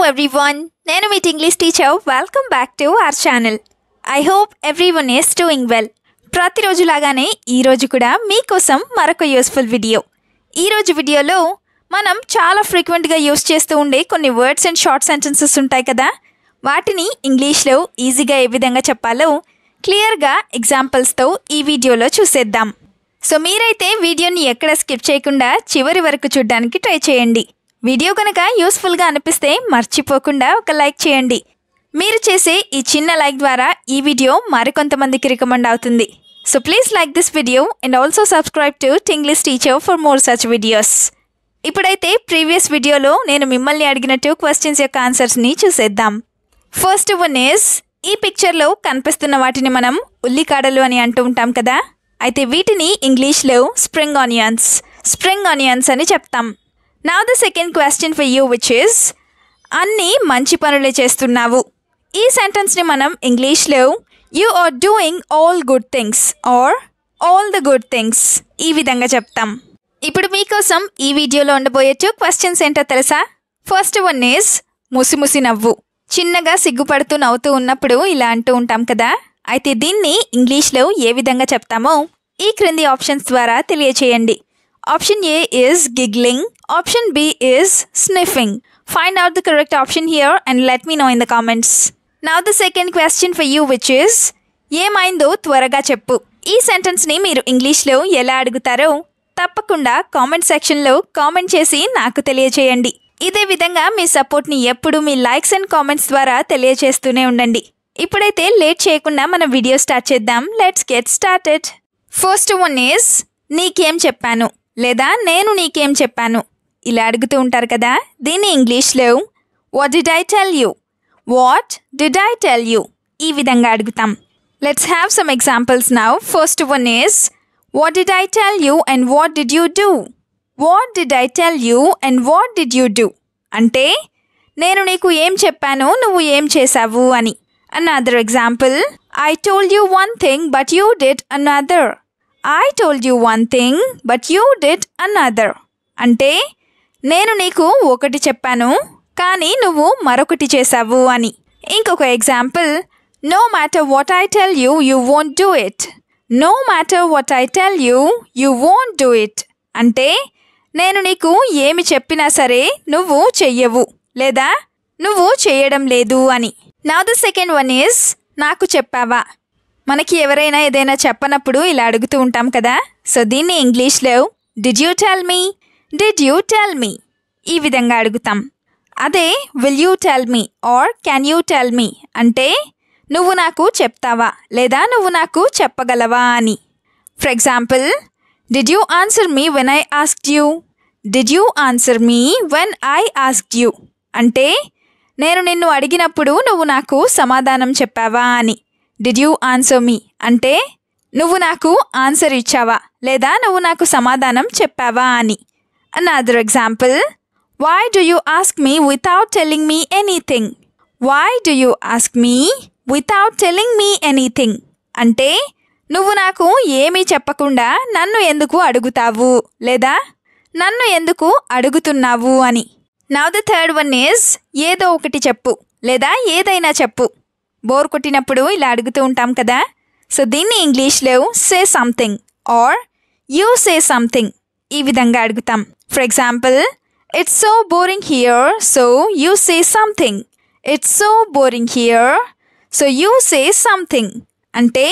Hello everyone నేను మీ English teacher welcome back to our channel I hope everyone is doing well ప్రతిరోజులాగానే ఈరోజు కూడా మీకోసం మరొక యూస్ఫుల్ వీడియో ఈరోజు వీడియోలో మనం చాలా ఫ్రీక్వెంట్గా యూస్ చేస్తూ ఉండే కొన్ని వర్డ్స్ అండ్ షార్ట్ సెంటెన్సెస్ ఉంటాయి కదా వాటిని ఇంగ్లీష్లో ఈజీగా ఏ విధంగా చెప్పాలో క్లియర్గా ఎగ్జాంపుల్స్తో ఈ వీడియోలో చూసేద్దాం సో మీరైతే వీడియోని ఎక్కడ స్కిప్ చేయకుండా చివరి వరకు చూడడానికి ట్రై చేయండి వీడియో కనుక యూస్ఫుల్గా అనిపిస్తే మర్చిపోకుండా ఒక లైక్ చేయండి మీరు చేసే ఈ చిన్న లైక్ ద్వారా ఈ వీడియో మరికొంతమందికి రికమెండ్ అవుతుంది so please like this video and also subscribe to Tinglish teacher for more such videos ఇప్పుడైతే ప్రీవియస్ వీడియోలో నేను మిమ్మల్ని అడిగిన టూ క్వశ్చన్స్ యొక్క ఆన్సర్స్ని చూసేద్దాం ఫస్ట్ వన్ ఈస్ ఈ పిక్చర్లో కనిపిస్తున్న వాటిని మనం ఉల్లికాడలు అని అంటూ ఉంటాం కదా అయితే వీటిని ఇంగ్లీష్లో స్ప్రింగ్ ఆనియన్స్ స్ప్రింగ్ ఆనియన్స్ అని చెప్తాం నా the second question for you which is అన్నీ మంచి పనులే చేస్తున్నావు ఈ సెంటెన్స్ని మనం ఇంగ్లీష్లో you are doing all good things are all the good things ఈ విధంగా చెప్తాం ఇప్పుడు మీకోసం ఈ వీడియోలో ఉండబోయే టూ క్వశ్చన్స్ ఏంటో తెలుసా ఫస్ట్ వన్ ఈజ్ ముసిముసి నవ్వు చిన్నగా సిగ్గుపడుతూ నవ్వుతూ ఉన్నప్పుడు ఇలా అంటూ ఉంటాం కదా అయితే దీన్ని ఇంగ్లీష్లో ఏ విధంగా చెప్తామో ఈ క్రింది ఆప్షన్స్ ద్వారా తెలియచేయండి Option A is giggling. Option B is sniffing. Find out the correct option here and let me know in the comments. Now the second question for you which is ఏమైందో త్వరగా చెప్పు ఈ సెంటెన్స్ని మీరు ఇంగ్లీష్లో ఎలా అడుగుతారో తప్పకుండా కామెంట్ సెక్షన్లో కామెంట్ చేసి నాకు తెలియచేయండి ఇదే విధంగా మీ సపోర్ట్ని ఎప్పుడూ మీ లైక్స్ అండ్ కామెంట్స్ ద్వారా తెలియచేస్తూనే ఉండండి ఇప్పుడైతే లేట్ చేయకుండా మన వీడియో స్టార్ట్ చేద్దాం let's get started first one is నీకేం చెప్పాను లేదా నేను నీకేం చెప్పాను ఇలా అడుగుతూ ఉంటారు కదా దీన్ని ఇంగ్లీష్లో what did I tell you what did I tell you ఈ విధంగా అడుగుతాం let's have some examples now first one is what did I tell you and what did you do what did I tell you and what did you do అంటే నేను నీకు ఏం చెప్పాను నువ్వు ఏం చేశావు అని another example I told you one thing but you did another I told you one thing but you did another అంటే నేను నీకు ఒకటి చెప్పాను కానీ నువ్వు మరొకటి చేశావు అని ఇంకొక example no matter what I tell you you won't do it no matter what I tell you you won't do it అంటే నేను నీకు ఏమి చెప్పినా సరే నువ్వు చెయ్యవు లేదా నువ్వు చేయడం లేదు అని నా ద సెకండ్ వన్ ఈజ్ నాకు చెప్పావా మనకి ఎవరైనా ఏదైనా చెప్పనప్పుడు ఇలా అడుగుతూ ఉంటాం కదా సో దీన్ని ఇంగ్లీష్లో did you tell me did you tell me ఈ విధంగా అడుగుతాం అదే will you tell me or can you tell me అంటే నువ్వు నాకు చెప్తావా లేదా నువ్వు నాకు చెప్పగలవా అని for example did you answer me when I asked you did you answer me when I asked you అంటే నేను నిన్ను అడిగినప్పుడు నువ్వు నాకు సమాధానం చెప్పావా అని డిడ్ యూ ఆన్సర్ మీ అంటే నువ్వు నాకు ఆన్సర్ ఇచ్చావా లేదా నువ్వు నాకు సమాధానం చెప్పావా అని another example why do you ask me without telling me anything why do you ask me without telling me anything అంటే నువ్వు నాకు ఏమీ చెప్పకుండా నన్ను ఎందుకు అడుగుతావు లేదా నన్ను ఎందుకు అడుగుతున్నావు అని now the third one is ఏదో ఒకటి చెప్పు లేదా ఏదైనా చెప్పు బోర్ కొట్టినప్పుడు ఇలా అడుగుతూ ఉంటాం కదా సో దీన్ని ఇంగ్లీష్లో say something or you say something ఈ విధంగా అడుగుతాం for example it's so boring here so you say something it's so boring here so you say something అంటే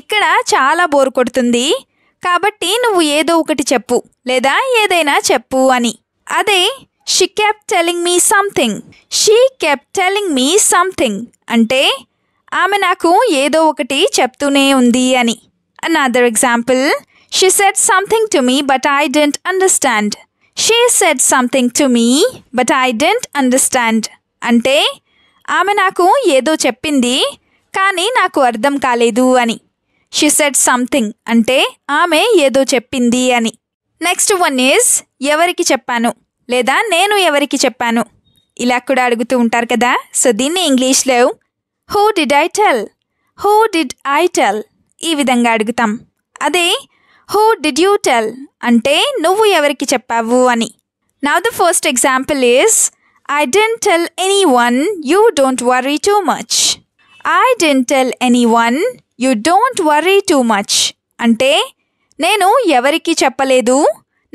ఇక్కడ చాలా బోర్ కొడుతుంది కాబట్టి నువ్వు ఏదో ఒకటి చెప్పు లేదా ఏదైనా చెప్పు అని అదే she kept telling me something she kept telling me something అంటే ఆమె నాకు ఏదో ఒకటి చెప్తూనే ఉంది అని another example she said something to me but I didn't understand she said something to me but I didn't understand అంటే ఆమె నాకు ఏదో చెప్పింది కానీ నాకు అర్థం కాలేదు అని షీ సెట్ సంథింగ్ అంటే ఆమె ఏదో చెప్పింది అని నెక్స్ట్ వన్ ఈజ్ ఎవరికి చెప్పాను లేదా నేను ఎవరికి చెప్పాను ఇలా కూడా అడుగుతూ ఉంటారు కదా సో దీన్ని ఇంగ్లీష్లో who did I tell who did I tell ఈ విధంగా అడుగుతాం అదే హూ డిడ్ యూ టెల్ అంటే నువ్వు ఎవరికి చెప్పావు అని now the first example is I didn't tell anyone you don't worry too much I didn't tell anyone you don't worry too much అంటే నేను ఎవరికి చెప్పలేదు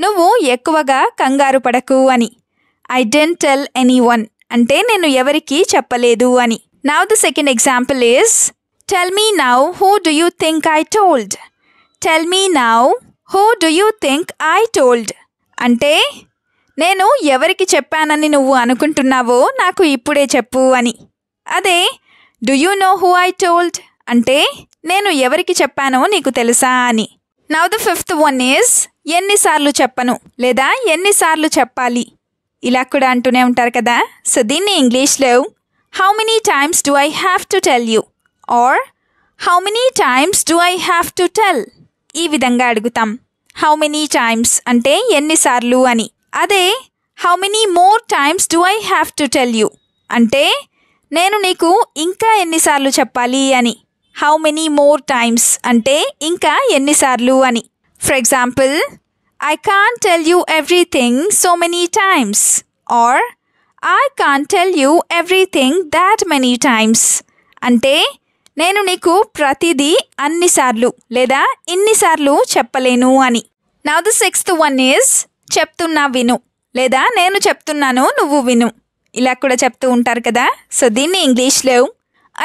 నువ్వు ఎక్కువగా కంగారు పడకు అని I didn't tell anyone అంటే నేను ఎవరికీ చెప్పలేదు అని Now the second example is Tell me now who do you think I told? Tell me now who do you think I told అంటే నేను ఎవరికి చెప్పానని నువ్వు అనుకుంటున్నావో నాకు ఇప్పుడే చెప్పు అని అదే do you know who I told అంటే నేను ఎవరికి చెప్పానో నీకు తెలుసా అని now the fifth one is ఎన్నిసార్లు చెప్పను లేదా ఎన్నిసార్లు చెప్పాలి ఇలా కూడా అంటూనే ఉంటారు కదా సో దీన్ని ఇంగ్లీష్లో How many times do I have to tell you? Or How many times do I have to tell? ఈ విధంగా అడుగుతాం హౌ మెనీ టైమ్స్ అంటే ఎన్నిసార్లు అని అదే how many more times do I have to tell you అంటే నేను నీకు ఇంకా ఎన్నిసార్లు చెప్పాలి అని హౌ మెనీ మోర్ టైమ్స్ అంటే ఇంకా ఎన్నిసార్లు అని for example I can tell you everything so many times or I can tell you everything that many times అంటే నేను నీకు ప్రతిదీ అన్నిసార్లు లేదా ఇన్నిసార్లు చెప్పలేను అని నా ద సిక్స్త్ వన్ ఈజ్ చెప్తున్నా విను లేదా నేను చెప్తున్నాను నువ్వు విను ఇలా కూడా చెప్తూ ఉంటారు కదా సో దీన్ని ఇంగ్లీష్లో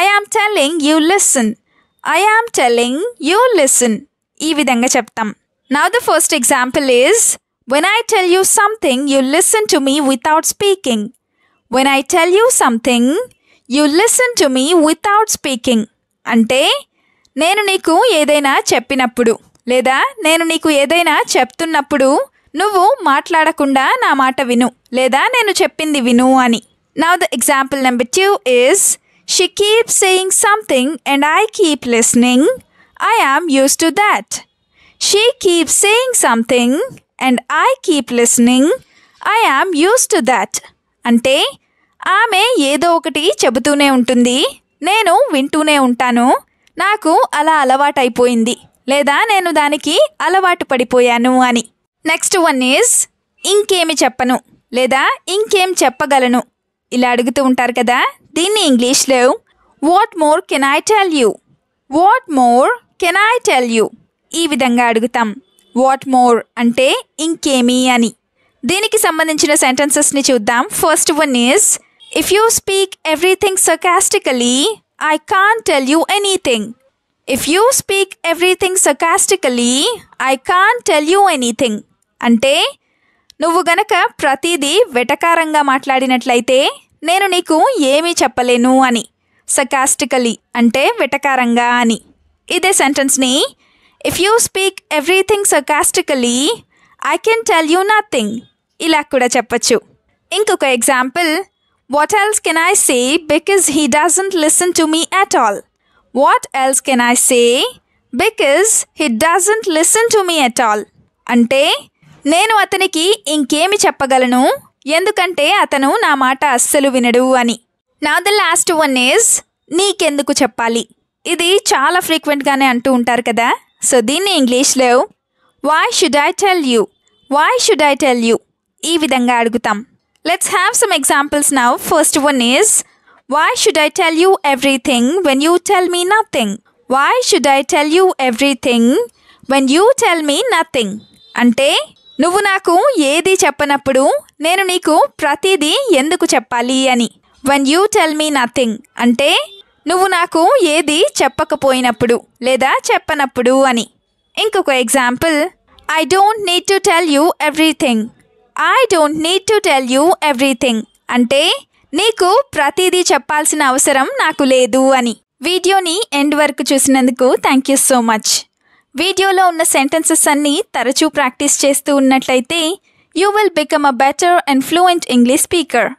I am telling you listen I am telling you listen ఈ విధంగా చెప్తాం నా the first example is when I tell you something you listen to me without speaking When I tell you something, you listen to me without speaking అంటే నేను నీకు ఏదైనా చెప్పినప్పుడు లేదా నేను నీకు ఏదైనా చెప్తున్నప్పుడు నువ్వు మాట్లాడకుండా నా మాట విను లేదా నేను చెప్పింది విను అని now the example number two is she keep saying something and I keep listening I am use to that she keep saying something and I keep listening I am use to that అంటే ఆమె ఏదో ఒకటి చెబుతూనే ఉంటుంది నేను వింటూనే ఉంటాను నాకు అలా అలవాటైపోయింది లేదా నేను దానికి అలవాటు పడిపోయాను అని నెక్స్ట్ వన్ ఈజ్ ఇంకేమి చెప్పను లేదా ఇంకేం చెప్పగలను ఇలా అడుగుతూ ఉంటారు కదా దీన్ని ఇంగ్లీష్లో what more can I tell you what more can I tell you ఈ విధంగా అడుగుతాం వాట్ మోర్ అంటే ఇంకేమి అని దీనికి సంబంధించిన సెంటెన్సెస్ని చూద్దాం first one is if you speak everything sarcastically I can tell you anything if you speak everything sarcastically I can tell you anything అంటే నువ్వు గనక ప్రతిదీ వెటకారంగా మాట్లాడినట్లయితే నేను నీకు ఏమీ చెప్పలేను అని సకాస్టికలీ అంటే వెటకారంగా అని ఇదే సెంటెన్స్ని if you speak everything sarcastically I can tell you nothing ఇలా కూడా చెప్పచ్చు ఇంకొక example what else can I say because he doesn't listen to me at all what else can I say because he doesn't listen to me at all అంటే నేను అతనికి ఇంకేమి చెప్పగలను ఎందుకంటే అతను నా మాట అస్సలు వినడు అని నా ద లాస్ట్ వన్ ఈజ్ నీకెందుకు చెప్పాలి ఇది చాలా ఫ్రీక్వెంట్గానే అంటూ ఉంటారు కదా సో దీన్ని ఇంగ్లీష్లో why should I tell you why should I tell you ఈ విధంగా అడుగుతాం let's have some examples now first one is why should I tell you everything when you tell me nothing why should I tell you everything when you tell me nothing అంటే నువ్వు నాకు ఏది చెప్పనప్పుడు నేను నీకు ప్రతిదీ ఎందుకు చెప్పాలి అని when you tell me nothing అంటే నువ్వు నాకు ఏది చెప్పకపోయినప్పుడు లేదా చెప్పనప్పుడు అని ఇంకొక example I don't need to tell you everything I don't need to tell you everything అంటే నీకు ప్రతిదీ చెప్పాల్సిన అవసరం నాకు లేదు అని వీడియోని ఎండ్ వరకు చూసినందుకు థ్యాంక్ యూ సో మచ్ వీడియోలో ఉన్న సెంటెన్సెస్ అన్నీ తరచూ ప్రాక్టీస్ చేస్తూ ఉన్నట్లయితే you will become a better and fluent English speaker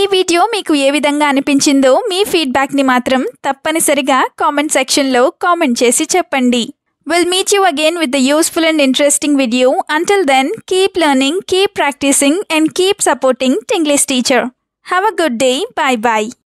ఈ వీడియో మీకు ఏ విధంగా అనిపించిందో మీ ఫీడ్బ్యాక్ని మాత్రం తప్పనిసరిగా కామెంట్ సెక్షన్లో కామెంట్ చేసి చెప్పండి We'll meet you again with a useful and interesting video. Until then, keep learning, keep practicing and keep supporting Tinglish Teacher. Have a good day. Bye-bye.